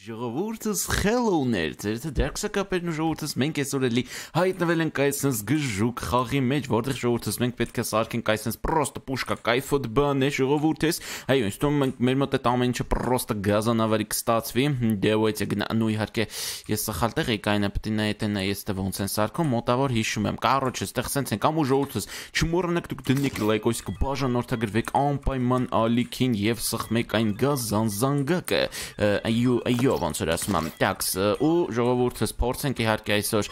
Ժողովուրդս Hello-ներ, ձեր դերքսակապերն ու ժողովուրդս մենք այսօր էլի հայտնվել ենք այսպես գժուկ խաղի մեջ, որտեղ ժողովուրդս մենք պետք է սարքենք այսպես պրոստը пушка кайфот բան է ժողովուրդս։ Այո, ինստում մենք մեր մոտ այդ ամեն ինչը պրոստը գազանավարի կստացվի, դեվոյցը գնանու իհարկե ես սխալ տեղ եկ այնը պետք է այդ նա ես թե ոնց են սարքում, մոտավոր հիշում եմ։ Կարոջ, այստեղ սենց ենք, ամու ժողովուրդս, չմոռանաք դուք դնեք լայքոս կբաժանորդագրվեք անպայման ալիքին եւ սխմեք այն գազանզանգակը։ Այո, այո այո, ոնց որ ասում եմ, տաքս ու ժողովուրդս փորձենք իհարկե այսօր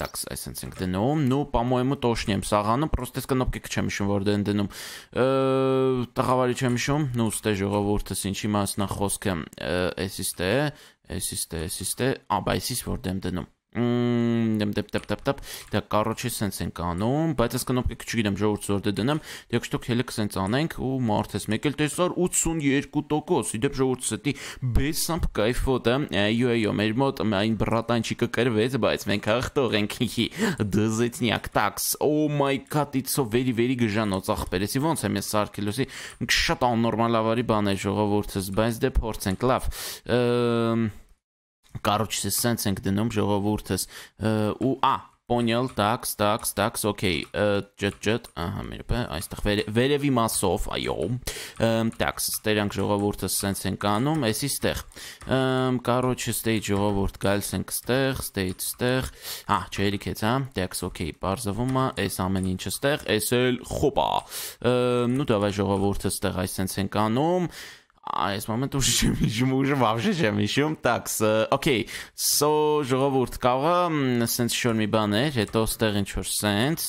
տաքս, այսպես ենք դնում, ну, по-моему, точно եմ սաղանում, просто ես կնոպկի չեմ հիշում, որտեղ դե են դնում։ Տղավարի չեմ հիշում, ну, ստե ժողովուրդս ինչի մասն է խոսքը, էսիստե, էսիստե, էսիստե, ապա այսից որտեղ եմ դնում դեմ դեմ դեմ դեմ դեմ դա կարոչի սենց ենք անում բայց այս կնոպկը չգիտեմ ժողովուրդ զորդը դնեմ դե շտոք հելիք սենց անենք ու մարտես մեկ էլ տեսար 82% իդեպ ժողովուրդ ստի բեսամբ кайֆոտ է այո այո մեր մոտ այն բրատանչիկը կրվեց բայց մենք հաղթող ենք հիհի դզեցնյակ տաքս օ մայ գադ it's so very very գժանոց ախպեր էսի ոնց եմ ես սարկելոսի շատ աննորմալ ավարի բան է ժողովուրդս բայց դե փորձենք լավ Короче, սենց ենք դնում ժողովուրդս ու ա Понял, так, так, так, окей. Ճճտ, ահա մեր բա այստեղ վերևի մասով, այո։ Так, ստերանք ժողովուրդը սենց են կանում, էսի ստեղ։ Короче, stage ժողովուրդ գալիս ենք ստեղ, stage ստեղ։ Հա, չերիք է, հա։ Так, окей, բարձվում է, էս ամեն ինչը ստեղ, էս էլ խոպա։ Ну, давай ժողովուրդը ստեղ այս սենց են կանում այս մոմենտ ուշ չեմ հիշում, ուժը բավժե չեմ հիշում, տաքս, okay, so ժողովուրդ կաղը սենց շոր մի բան էր, հետո ստեղ ինչ-որ սենց,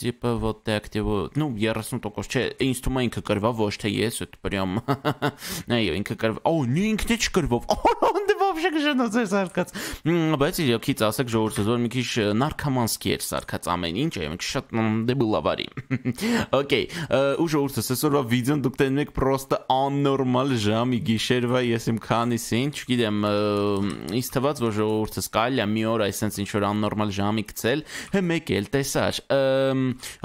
տիպը вот ты активо, ну 30% չէ, ինձ թվում է ինքը կրվա, ոչ թե ես, այդ պրյամ, այո, ինքը կրվա, օ, նի ինքն է չկրվով, вообще գժնոցեր սարկած։ Բայց իրոքից ասեք ժողովուրդը որ մի քիչ նարքամանսկի էր սարկած ամեն ինչ, այո, մի քիչ շատ դեբլավարի։ Okay, ու ժողովուրդը այսօրվա վիդեոն դուք տենեք պրոստը աննորմալ ժամի գիշերվա ես իմ քանիսին, չգիտեմ, ինձ թվաց որ ժողովուրդը սկալիա մի օր այսպես ինչ որ աննորմալ ժամի գցել, հե մեկ էլ տեսար։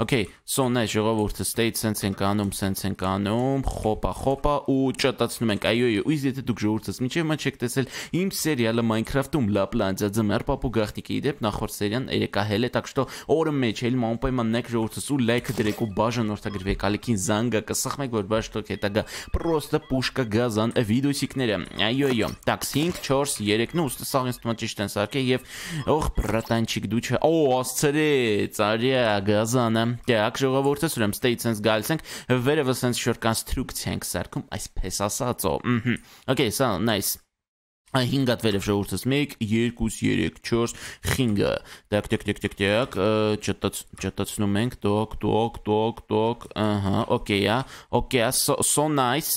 Okay, so նա ժողովուրդը state sense ենք անում, sense ենք անում, խոպա խոպա ու չտացնում ենք։ Այո, այո, իսկ եթե դուք ժողովուրդից միջև մա չեք տեսել, Իմ սերիալը Minecraft-ում լա պլանջա ձմեր պապու գախտիկի իդեպ նախորդ սերիան երեկահել է, так что օրը մեջ էլ մանպայման նեք ժողովրդս ու լայքը դրեք ու բաժան օրտագրվեք, ալիքին զանգը կսխմեք, որ բաշ թոք հետագա պրոստը պուշկա գազան վիդեոսիկները։ Այո, այո։ Так 5 4 3-ն ու ստսաղ ինձ թվում ճիշտ են սարքե եւ օխ բրատանչիկ դու չէ։ Օ, ասցրեց, արիա գազանը։ Так ժողովուրդս ուրեմն ստեից sense գալիս ենք վերևս sense շոր կոնստրուկցիա ենք սարքում, այսպես ասածո։ Ահա։ Okay, so nice։ 5 հատ վերև շորտս 1 2 3 4 5-ը տակ տակ տակ տակ տակ չտացնում ենք տոկ տոկ տոկ տոկ ահա օքեյ է օքեյ է so nice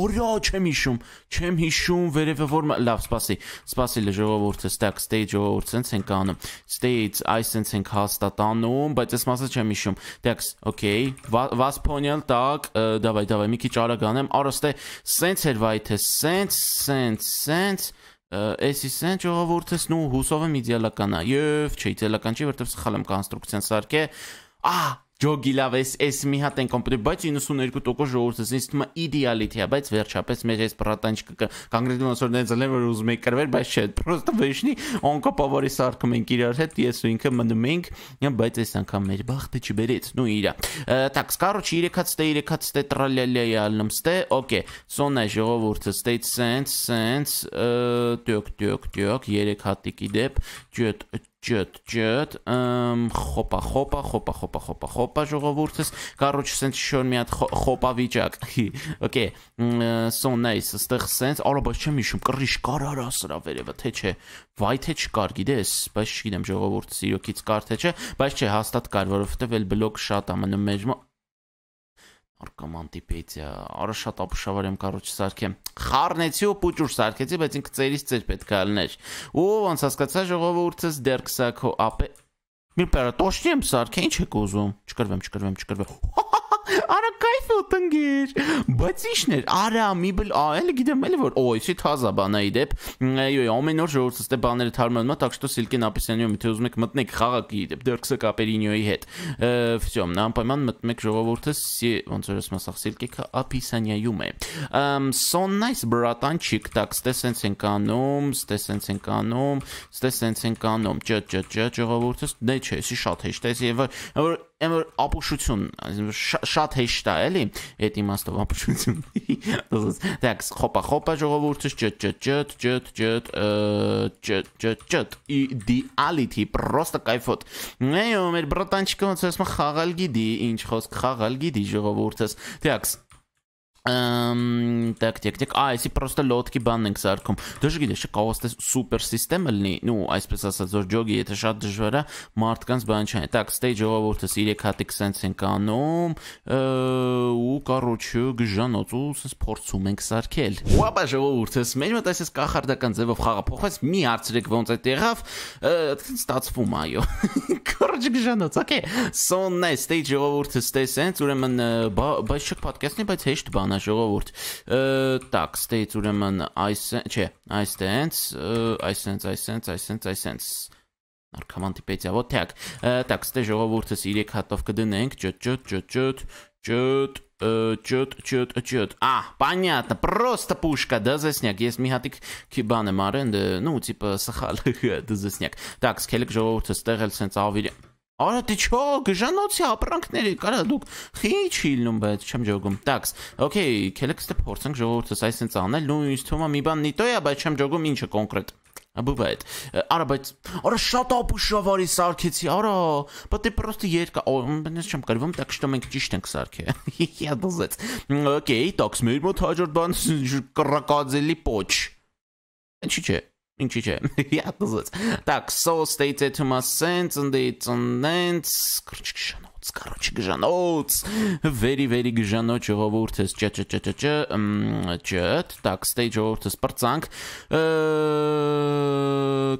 օրյա չեմ հիշում չեմ հիշում վերևը որ լավ սպասի սպասի ժողովուրդը տակ stage ժողովուրդս ենք անում stage այսպես ենք հաստատանում բայց ես մասը չեմ հիշում տակ օքեյ vas poнял так давай давай մի քիչ արագ անեմ առաստե սենց էր վայ թե սենց սենց սենց հենց այս իսեն ժողովուրդն ու հուսով եմ իդեալական է եւ չէ իդեալական չի որտեվ սխալ եմ կոնստրուկցիան սարքե ա Ջո Գիլավես էս մի հատ են կոմպետի, բայց 92% ժողովուրդս ինձ թվում է իդեալիթիա, բայց վերջապես մեր այս պրատանջկը կանգնել ոնց որ դենց լեն որ ուզում եք կրվել, բայց չէ, պրոստը վեշնի անկապավորի սարքում ենք իրար հետ, ես ու ինքը մնում ենք, բայց այս անգամ մեր բախտը չբերեց, նու իրա։ Так, короче, 3-ից ստե 3-ից ստե տրալալիա ալնում ստե, օքե, սոնա ժողովուրդը ստեյց սենս, սենս, տյոք, տյոք, տյոք, 3 հատիկի դեպ, ջետ, ճտ ճտ խոպա խոպա խոպա խոպա խոպա խոպա ժողովուրդս կարոչ սենց շոր մի հատ խոպա վիճակ օքեյ so nice այստեղ սենց արա բայց չեմ հիշում կռիշ կար արա սրա վերևը թե չէ վայ թե չկար գիտես բայց չգիտեմ ժողովուրդս իրոքից կար թե չէ բայց չէ հաստատ կար որովհետև էլ բլոկ շատ ա մնում մեր Արկամանտի պետիա, արա շատ ապուշավար եմ կարոջը սարքեմ։ Խառնեցի ու պուճուր սարքեցի, բայց ինքը ծերից ծեր պետք է ալներ։ Ու ոնց հասկացա ժողովուրդս դեր կսակո ապե։ Մի պերա, տոշնի եմ սարքե, ինչ եք ուզում։ Չկրվեմ, չկրվեմ, չկրվեմ։ Արա кайֆ ու տնգիր։ Բայց ի՞նչն էր։ Արա մի բլ, այլ գիտեմ, էլ որ օյսի թազա բանա ի դեպ։ Այո, ամեն օր ժողովուրդս դե բաները թարմանում, так что ссылки на описание, եթե ուզում եք մտնեք խաղակի դեպ Դերքսը Կապերինյոյի հետ։ Всё, անպայման մտնեք ժողովուրդը, ոնց որ ասում ասախ ссылки-ը описание-յում է։ So nice bratan chick, так, ստե սենց ենք անում, ստե սենց ենք անում, ստե սենց ենք անում։ Ճ ճ ճ ժողովուրդս, դե չէ, էսի շատ հեշտ է, եւ որ այն որ ապուշություն, շատ թեշտա էլի այդ իմաստով ապշություն ասես դեքս խոպա խոպա ժողովուրդս ճ ճ ճ ճ ճ ճ ճ ճ իդեալիթի պրոստը кайֆոտ այո մեր բրտանչիկը ոնց ասում խաղալ գիդի ինչ խոսք խաղալ գիդի ժողովուրդս դեքս так, так, так, а, այսի պրոստը լոդկի բանն ենք սարքում։ Դու չգիտես, կարող է սուպեր սիստեմը լինի, նու, այսպես ասած, որ ջոգի, եթե շատ դժվար է, մարդկանց բան չեն։ Так, stage ժողովուրդս 3 հատիկ sense ենք անում, ու կարոչը գժանոց ու sense փորձում ենք սարքել։ Ուաբա ժողովուրդս, մեր մոտ այսպես կախարդական ձևով խաղը փոխվեց, մի հարցրեք ոնց է տեղավ, այդքան ստացվում, այո։ Կարոչը գժանոց, okay։ So nice, stage ժողովուրդս stay sense, ուրեմն, բայց չեք podcast-ն է, բայց հեշտ բան հանաժողովուրդ։ Так, ստեից ուրեմն այս, չէ, այստենց, այստենց, այստենց, այստենց, այստենց Արքաման տիպեցիա ոչ թեակ։ Так, ստե ժողովուրդս 3 հատով կդնենք, ճճ ճճ ճճ Чёт, чёт, чёт. А, понятно, просто пушка, да, засняк. Ես մի հատիկ քիբան եմ արել, ну, типа սխալ, դա засняк. Так, սկելեք ժողովուրդը ստեղել սենց ավիրը։ Արա դե չո, գժանոցի ապրանքների, կարա դուք խիչ իլնում, բայց չեմ ջոգում։ Տաքս։ Okay, քելեքստը դե փորձենք ժողովուրդս այսպես անել, նույնիսկ թվում է մի բան նիտոյա, բայց չեմ ջոգում ինչը կոնկրետ։ Абывает. Արա բայց արա շատ ապուշավարի սարքեցի, արա, պատե դե պրոստը երկա, այնպես չեմ կարվում, так что մենք ճիշտ ենք սարքե։ Я դուզեց։ Okay, տաքս մեր մոտ հաջորդ բան կրակածելի պոչ։ Ինչի՞ չէ։ Ինչի՞ չէ։ Յա դուզ։ Так, so stated to my sense and it's on ends գժանոց, короче, գժանոց։ Very, very գժանոց ժողովուրդս ճ ճ ճ ճ ճ так, stage ժողովուրդս բրցանք։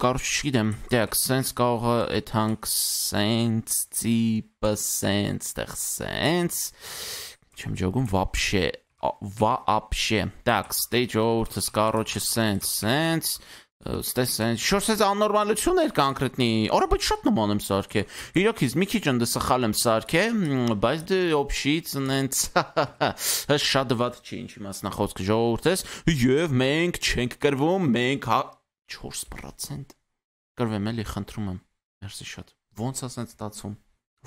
Короче, գիտեմ, так, sense կարող է թանկ sense, типа sense, так sense։ Չեմ ճոգում вообще вообще. Так, stage ժողովուրդս, короче, sense, sense ստես այն շորսեզ աննորմալություն էր կոնկրետնի օրը բայց շատ նման եմ սարքե իրոք իզ մի քիչ ընդ սխալ եմ սարքե բայց դե օբշից նենց հա, հա, շատ վատ չի ինչի մասնա խոսքը ժողովուրդես եւ մենք չենք կրվում մենք 4% հա, կրվեմ էլի խնդրում եմ մերսի շատ ոնց ասենց ստացում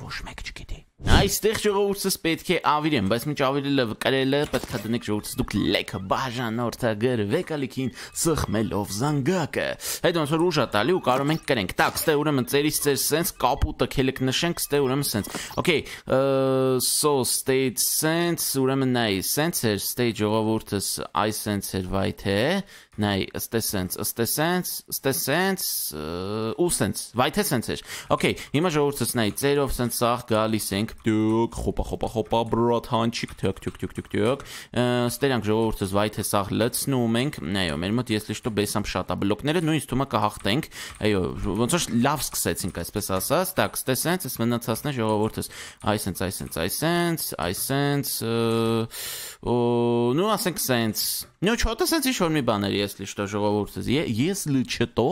ոչ մեկ չգիտի Այստեղ ժողովուրդս պետք է ավիրեն, բայց մինչ ավելի լավ կարելը պետք է դնեք ժողովուրդս դուք լեքը բաժանորդագրվեք ալիքին սխմելով զանգակը։ Այդ ոնց որ ուժա տալի ու կարող ենք կրենք։ Տակ, ստե ուրեմն ծերից ծեր սենց կապուտը քելեք նշենք, ստե ուրեմն սենց։ Okay, so state sense ուրեմն նայ, sense էր state ժողովուրդս այս sense էր վայ թե։ Նայ, ստե sense, ստե sense, ստե sense, ու sense, վայ թե sense էր։ Okay, հիմա ժողովուրդս նայ, ծերով sense սաղ գալիս ենք տուկ, խոպա խոպա խոպա բրոթանչիկ տուկ տուկ տուկ տուկ տուկ։ Ստերանք ժողովուրդը զվայթե սաղ լցնում ենք։ Այո, մեր մոտ ես լիշտո բեսամ շատ է բլոկները, նույնիսկ թումը կհաղթենք։ Այո, ոնց որ լավ սկսեցինք, այսպես ասած, տակ, ստես հենց այս մնացածն է ժողովուրդս։ Այսենց, այսենց, այսենց, այսենց, նու ասենք սենց։ Ну что-то սենց ինչ որ մի բան էր, ես լիշտո ժողովուրդս։ Ես լչտո,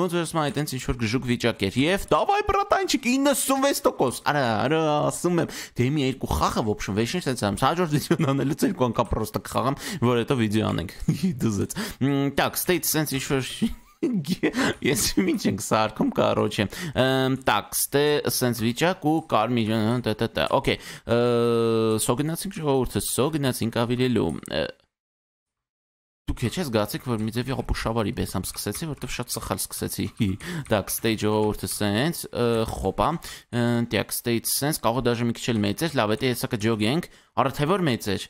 ոնց որ ասում այտենց ինչ որ գժուկ վիճակ էր։ Եվ դավայ բրատանչիկ 96% արա, արա, ասում եմ, դե մի երկու խաղը ոբշն վերջին sense եմ, հաջորդ վիդեոն անելուց երկու անգամ պրոստը կխաղամ, որ հետո վիդեո անենք։ Դուզեց։ Так, state sense ինչ-որ Ես ինչ ենք սարկում, կարոչե։ Так, ստե sense վիճակ ու կարմիրն տտ։ Okay, սոգնացինք ժողովուրդը, սոգնացինք ավելելու դուք քեչ ես գացեք որ մի ձևի հոպու շավարի բես համ սկսեցի որովհետև շատ սխալ սկսեցի դակ stage ժողովուրդը sense խոպա դակ stage sense կարող դաժե մի քիչ էլ մեծ էր լավ է թե հեսա կջոգենք արդյոք որ մեծ էր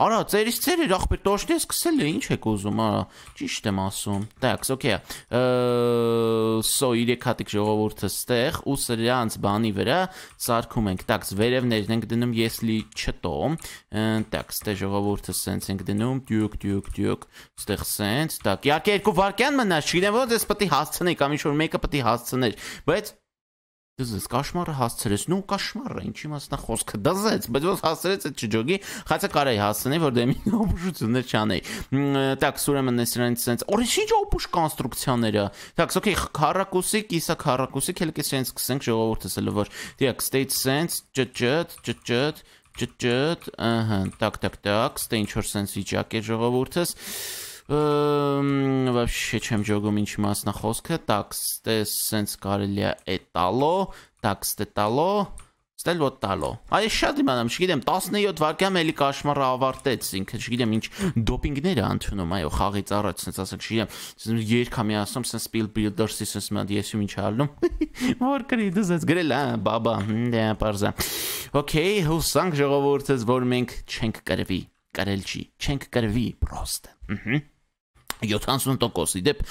Արա, ծերից ծեր էր ախպեր տոշնի սկսել է, ինչ եք ուզում, արա, ճիշտ եմ ասում։ Так, okay։ So, իրեք հատիկ ժողովուրդը ստեղ ու սրանց բանի վրա ցարկում ենք։ Так, վերևներն ենք դնում, եսլի չտոմ։ Так, ստե ժողովուրդը սենց ենք դնում, դյուկ, դյուկ, դյուկ, ստեղ սենց։ Так, իհարկե երկու վարքյան մնա, չգիտեմ ոնց էս պետք է հասցնեի կամ ինչ որ մեկը պետք է հասցներ, բայց Դզես կաշմարը հասցրեց, նո կաշմարը, ինչի մասնա խոսքը դզեց, բայց ոնց հասցրեց այդ ճջոգի, խացը կարայի հասցնեի, որ դեմին օբուժություններ չանեի։ Так, ուրեմն ես իրենց սենց, օրինչ ինչ օբուժ կոնստրուկցիաները։ Так, okay, քարակուսի, կիսա քարակուսի, քելք էս սենց կսենք ժողովուրդ ասելով որ դիակ state sense ճճտ ճճտ ճճտ, ահա, так, так, так, ստե ինչ որ սենց վիճակ է ժողովուրդս вообще չեմ ջոգում ինչ մասնա խոսքը, так, ստես սենց կարելի է էտալո, так, ստետալո, ստել ոտ տալո։ Այ շատ իմանամ, չգիտեմ, 17 վայրկյան էլի կաշմարը ավարտեց, ինքը չգիտեմ ինչ դոպինգներ է ընդունում, այո, խաղից առաջ, ասենց ասենք, չգիտեմ, ասենց երկամի ասում, ասենց Spill Builders-ի ասենց մի հատ եսյում ինչ ալնում։ Որ գրի դուս ես գրել, հա, բաբա, դե, parza։ Okay, հուսանք ժողովուրդս, որ մենք չենք կրվի կրել չի, չենք կրվի պրոստը։ Ահա 70% իդեպ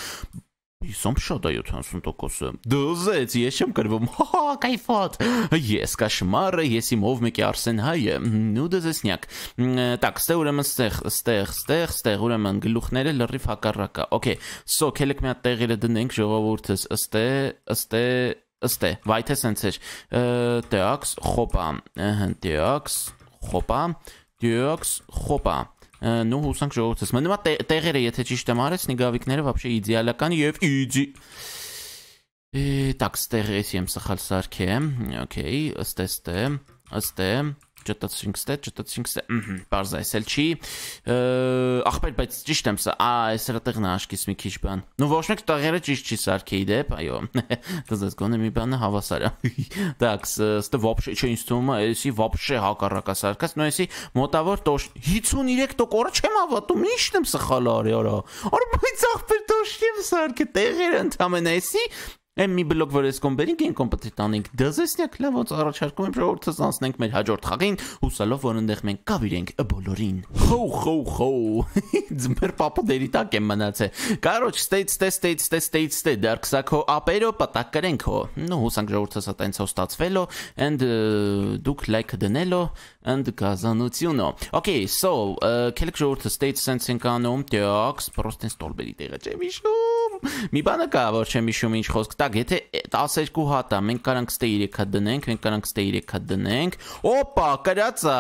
Իսոմ շատ է 70%-ը։ Դուզեց, ես չեմ կրվում։ Հա, кайֆոտ։ հա, Ես կաշմարը, ես իմ ով մեկի Արսեն հայը։ Նու դեզեսնյակ։ Так, ստե ուրեմն ստեղ, ստեղ, ստեղ, ստեղ ուրեմն գլուխները լրիվ հակառակա։ Okay, so քելեք մի հատ տեղերը դնենք ժողովուրդս, ըստե, ըստե, ըստե։ Վայ թե սենց էր։ Տեաքս, խոպա, հն տեաքս, խոպա, Դյուքս խոպա նո հուսանք ժողովրդս։ Մնում է տեղերը, եթե ճիշտ եմ արեցնի գավիկները вообще իդեալական եւ իդի Так, ստեղ էս եմ սխալ սարքեմ։ Okay, ըստ էստե, ըստ է ջտացինք ստե, ջտացինք ստե։ Ահա, բարձր էս էլ չի։ Ախպեր, բայց ճիշտ եմ սա, ա, այս հրա տեղն աշկից մի քիչ բան։ Նու ոչ մեկ տեղերը ճիշտ չի սարքեի դեպ, այո։ Դզես գոնե մի բանը հավասարա։ Так, ստե вообще չի ինձ թվում, էսի вообще հակառակա սարքած, նո էսի մոտավոր 53%-ը չեմ հավատում, ի՞նչն եմ սխալ արի արա։ Արա բայց ախպեր, ճիշտ եմ սարքը տեղերը ընդամենը էսի Հեմ մի բլոկ որ էսկոն բերինք են կոմպետի տանենք։ Դզեսնյակ լավ ոնց առաջարկում եմ ժողովրդս անցնենք մեր հաջորդ խաղին, հուսալով որ այնտեղ մենք կավիրենք բոլորին։ Խո խո խո։ Ձմբեր պապը դերի տակ եմ մնացել։ Կարոչ ստեյց ստեյց ստեյց ստեյց ստեյց ստե դարքսակո ապերո պատակ կրենք հո։ Նո հուսանք ժողովրդս այտենց հո ստացվելո and դուք լայք դնելո and գազանությունո։ Okay, so քելք ժողովրդս ստեյց sense ենք անում, դյաքս, պրոստեն ստոլբերի տեղը չեմ հիշում։ Մի բանը կա, որ չեմ հիշում ինչ խոսք տակ, եթե 12 հատ է, մենք կարանք ստե 3 հատ դնենք, մենք կարանք ստե 3 հատ դնենք։ Օպա, կրածա,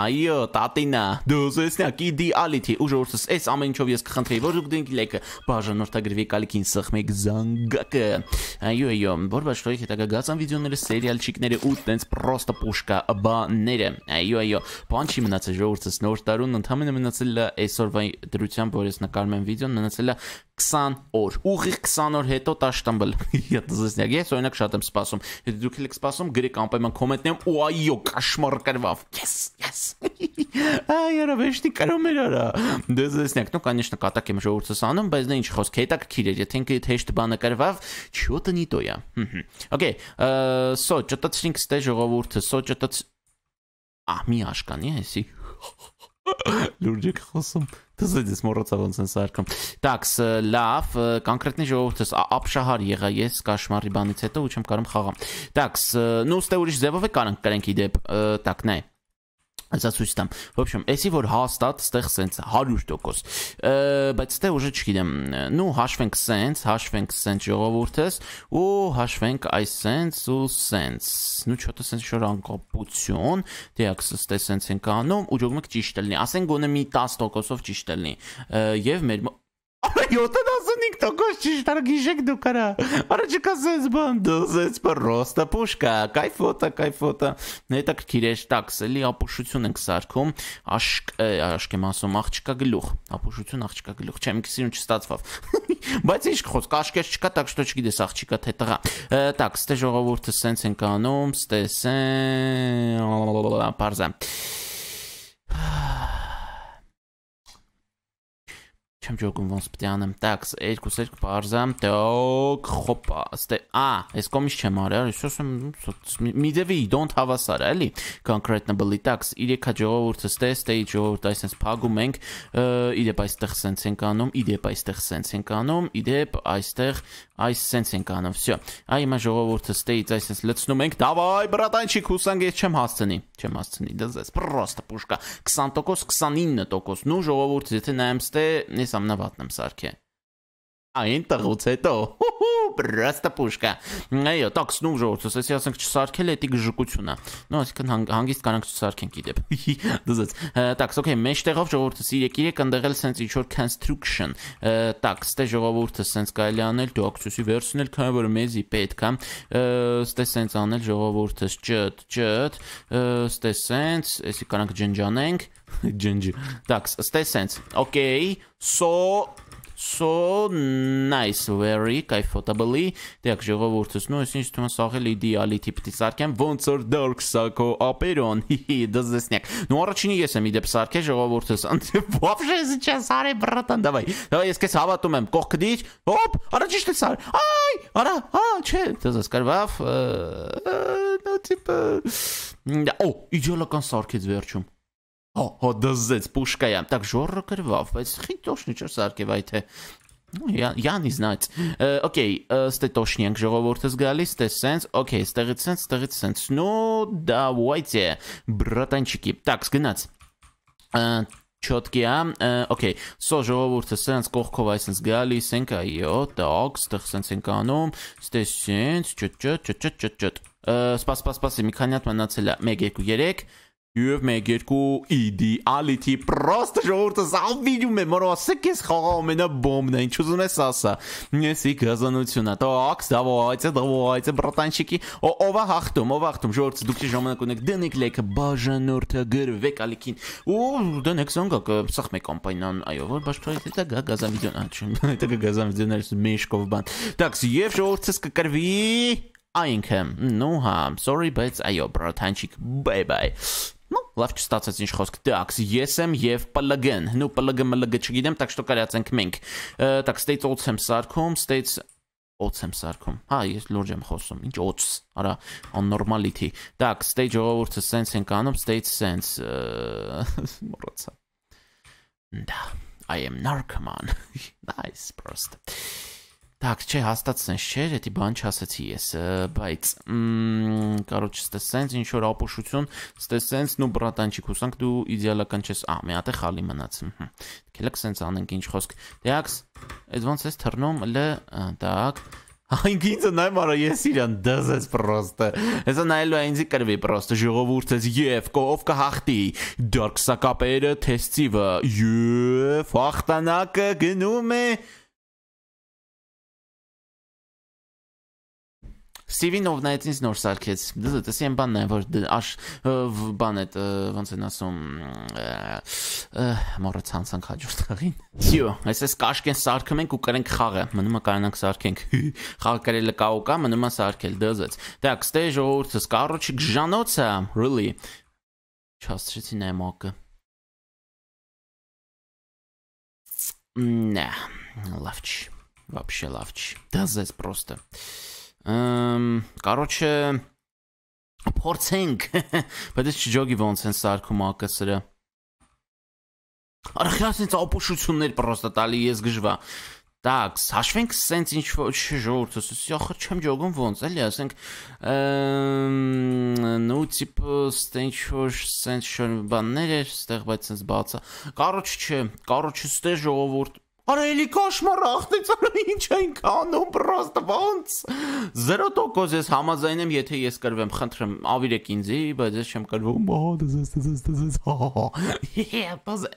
այո, տատինա։ Դոզեսնա կի դիալիթի, ուժորսս էս ամեն ինչով ես կխնդրեի, որ դուք դինք լեքը, բաժանորդագրվի կալիքին սխմեք զանգակը։ Այո, այո, որ բաշխորի հետագա գազան վիդեոները, սերիալչիկները ու տենց պրոստը պուշկա բաները։ Այո, այո, բան չի մնացել ժողովրդս նոր տարուն, ընդհանրապես մնացել է այսօրվա դրությամբ, որ ես նկարում եմ վիդեոն, մնացել է 20 օր ուղիղ 20 օր հետո տա շտամբլ։ Եթզեսնյակ։ Ես օրինակ շատ եմ սպասում։ Եթե դուք եք սպասում, գրեք անպայման կոմենտներում, ու այո, կաշմար կրվավ։ Yes, yes։ Այ արա վեշտի կարում էր արա։ Դեզեսնյակ, ну, конечно, կատակ եմ ժողովրդս անում, բայց դա ինչ խոսք հետաքրքիր էր, եթե ինքը թեշտ բանը կրվավ, чего-то не то я։ Okay, so, что-то ցրինք ստե ժողովուրդը, so что-то А, մի աշկանի էսի։ Լուրջ եք խոսում։ Դզես մոռացա ոնց են սարքում։ Տաքս, լավ, կոնկրետնի ժողովուրդս ապշահար եղա ես կաշմարի բանից հետո ու չեմ կարող խաղամ։ Տաքս, նո ստե ուրիշ ձևով է կարող կրենք իդեպ, տակ նայ։ Այսա ցույց տամ։ В общем, էսի որ հաստատ ստեղ սենց 100%։ Բայց ստե դե ուժը չգիտեմ։ Նու հաշվենք սենց, հաշվենք սենց ժողովուրդես ու հաշվենք այս սենց ու սենց։ Նու չոտը սենց շոր անկապություն, դեակս ստե սենց ենք անում ու ժողովուրդ ճիշտ լինի։ Ասենք գոնե մի 10%-ով ճիշտ լինի։ Եվ մեր Արա 75% ճիշտ արգիշեք դուք արա։ Առաջիկա զես բան, զես պրոստա пушка, кайфота, кайфота։ Նետա քիրեշ տաքս էլի ապուշություն ենք սարքում։ Աշկ աշկ եմ ասում աղջկա գլուխ։ Ապուշություն աղջկա գլուխ, չեմ քսիրուն չստացվավ։ Բայց ինչ խոսք, աշկեր չկա, так что չգիտես աղջիկա թե տղա։ Так, ստե ժողովուրդը սենց ենք անում, ստե սեն։ Պարզա։ Չեմ ճոգում ոնց պետք է անեմ։ Տաքս 2-2 բարձամ, տոկ, խոպա, ստե։ Ա, այս կոմից չեմ արել, այսօս եմ միդևի don't have a sar, էլի։ Concretely tax 3-ա հա ժողովուրդը ստե, ստե ժողովուրդ այսպես փակում ենք, իդեպ այստեղ սենց ենք անում, իդեպ այստեղ սենց ենք անում, իդեպ այստեղ այս սենց ենք անում։ Всё։ Այ հիմա ժողովուրդը ստեից այսպես լցնում ենք։ Դավայ, բրատանչիկ, հուսանք ես չեմ հասցնի, չեմ հասցնի։ Դա զես պրոստը պուշկա 20%, 29%։ Ну ժողովուրդ, եթե նայեմ ստե, ես ամնավատն եմ սարքել։ Այն տղուց հետո պրաստա պուշկա։ Այո, так, սնում ժողովուրդ, ասես ասենք չսարքել էտիկ ժկությունը։ Ну, այսինքն հանգիստ կանանք չսարքենք իդեպ։ Դզած։ Так, okay, մեջտեղով ժողովուրդը իրեք իրեք ընդեղել sense ինչ որ construction։ Так, ստե ժողովուրդը sense կարելի անել դոքսուսի վերցնել, քանի որ մեզի պետք է։ Ստե sense անել ժողովուրդը ճտ, ճտ, ստե sense, էսի կանանք ջնջանենք, ջնջի։ Так, ստե sense։ Okay, so so nice very кайфотабլի դեք ժողովուրդս նույն ինչ թվում սաղել իդեալիթի պիտի սարքեմ ոնց որ dark sako aperon դզեսնյակ նո առաջինի ես եմ իդեպ սարքե ժողովուրդս вообще сейчас արե բրատան давай давай ես քեզ հավատում եմ կողքդիչ հոպ առաջիշտ է սար այ արա հա չէ դզես կարվավ նո տիպը օ իդեալական սարքից վերջում Հա, դզեց Պուշկայան, так ժորը կրվավ, բայց խիտոշն ինչ սարկև այ թե։ Յան is nuts։ Okay, ստե տոշնի ենք ժողովուրդը զգալիս, ստե սենց, okay, ստեղից սենց, ստեղից սենց։ Ну, давайте, братанчики. Так, գնաց չոտկի է, օքեյ, սո ժողովուրդը սենց կողքով այսենց գալիս ենք, այո, տակ, ստեղ սենց ենք անում, ստեղ սենց, չտ, չտ, չտ, չտ, չտ, սպաս, սպաս, սպասի, մի քանի հատ մնացել է, 1, 2, 3, Եվ 1-2 իդեալիթի պրոստ ժողովուրդը զավինում է մրոսեք ես խաղա ամենա բոմն է ինչ ուզում ես ասա եսի գազանությունը տո աքս դավոյցը դավոյցը բրտանշիկի ովա հախտում ովա հախտում ժողովուրդը դուք չի ժամանակ ունեք դնեք լայքը բաժանորդը գրվեք ալիքին ու դնեք զանգակը սախ մեկ կամպանիան այո որ բաշխարից հետո գա գազավիդեոն աչում հետո գա գազավիդեոն այս մեշկով բան տաքս եւ ժողովուրդս կկրվի այնքը նո հա sorry բայց այո բրտանշիկ bye bye Ну, լավ չստացեց ինչ խոսք։ Так, ես եմ եւ PLG-ն։ Ну, PLG MLG չգիտեմ, так что կարյացենք մենք։ Так, states oats եմ սարքում, states oats եմ սարքում։ Հա, ես լուրջ եմ խոսում։ Ինչ oats, արա, abnormality։ Так, stage ժողովուրդը sense են կանում, state sense մռոցա։ Да, I am narcoman. nice, просто։ Так, չէ, հաստատ sense չէր, էդի բան չասացի ես, բայց կարոջ ստես sense ինչ որ ապուշություն, ստես sense-ն ու բրատանչիկ հուսանք դու իդեալական չես, ահ, մի հատ է խալի մնաց։ Քելեք sense անենք ինչ խոսք։ Դեաքս, այդ ոնց էս թռնում լ, так, Այնք ինձ նայ մարա ես իրան դզես պրոստը։ Հեսա նայելու այնձ կրվի պրոստը ժողովուրդը եւ կով կհախտի։ Դարքսակապերը թեստիվը եւ հախտանակը գնում է Ստիվին ով նայեց ինձ նոր սարքեց։ Դա դե դա դե, այն բանն է, որ դե աշ բան է, ոնց են ասում, մոռաց հանցանք հաջորդ խաղին։ Յո, այսպես կաշկեն սարքում ենք ու կրենք խաղը։ Մնում է կանանք սարքենք։ Խաղը կրելը կաուկա, մնում է սարքել դզեց։ Так, ստեժ օրցս կարոչի գժանոցը, really։ Չաստրեցի նայմակը։ Nah, лавч. Вообще лавч. Да, здесь просто. Ամ, կարոչը փորձենք։ Բայց չջոգի ոնց են սարքում ակսրը։ Արխիաս ինձ ապուշություններ պրոստա տալի ես գժվա։ Так, հաշվենք սենց ինչ որ շուտ, ասես, ախր չեմ ջոգում ոնց, էլի, ասենք, ну, типа, ստենց որ սենց շոր բաններ էր, ստեղ բայց սենց բացա։ Կարոչ չէ, կարոչ ստե ժողովուրդ Արա էլի կաշմար ախտեց, արա ինչ ենք անում, պրաստ ոնց։ 0% ես համաձայնեմ, եթե ես կրվեմ, խնդրեմ, ավիրեք ինձի, բայց ես չեմ կրվում։ Ահա, դες, դες, դες, դες։ Հա, բազ